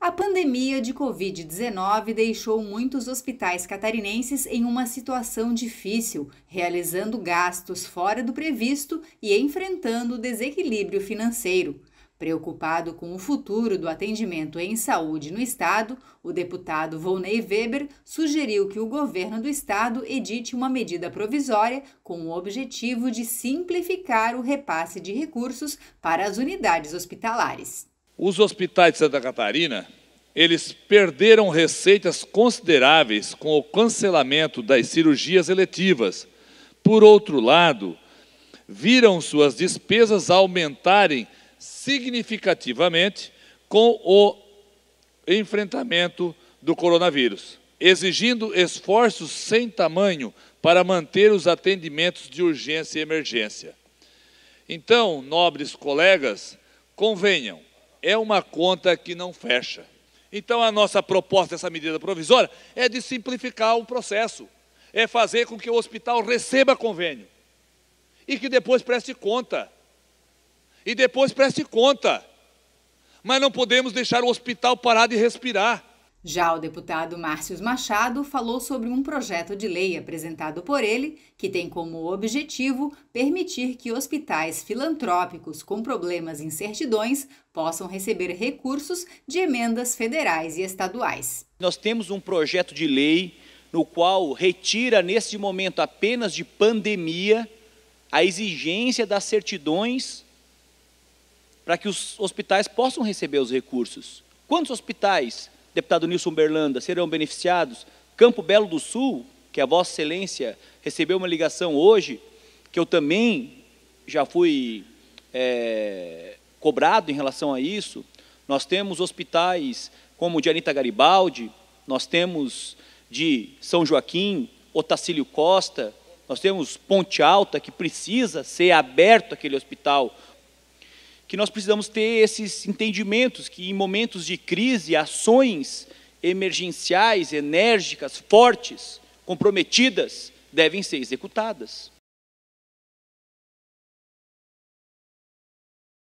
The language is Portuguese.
A pandemia de Covid-19 deixou muitos hospitais catarinenses em uma situação difícil, realizando gastos fora do previsto e enfrentando desequilíbrio financeiro. Preocupado com o futuro do atendimento em saúde no Estado, o deputado Volney Weber sugeriu que o governo do Estado edite uma medida provisória com o objetivo de simplificar o repasse de recursos para as unidades hospitalares. Os hospitais de Santa Catarina, eles perderam receitas consideráveis com o cancelamento das cirurgias eletivas. Por outro lado, viram suas despesas aumentarem significativamente com o enfrentamento do coronavírus, exigindo esforços sem tamanho para manter os atendimentos de urgência e emergência. Então, nobres colegas, convenham, é uma conta que não fecha. Então, a nossa proposta dessa medida provisória é de simplificar o processo, é fazer com que o hospital receba convênio e que depois preste conta e depois preste conta. Mas não podemos deixar o hospital parar de respirar. Já o deputado Márcio Machado falou sobre um projeto de lei apresentado por ele, que tem como objetivo permitir que hospitais filantrópicos com problemas em certidões possam receber recursos de emendas federais e estaduais. Nós temos um projeto de lei no qual retira, neste momento apenas de pandemia, a exigência das certidões para que os hospitais possam receber os recursos. Quantos hospitais, deputado Nilson Berlanda, serão beneficiados? Campo Belo do Sul, que a Vossa Excelência recebeu uma ligação hoje, que eu também já fui é, cobrado em relação a isso. Nós temos hospitais como o de Anitta Garibaldi, nós temos de São Joaquim, Otacílio Costa, nós temos Ponte Alta, que precisa ser aberto aquele hospital que nós precisamos ter esses entendimentos que em momentos de crise, ações emergenciais, enérgicas, fortes, comprometidas, devem ser executadas.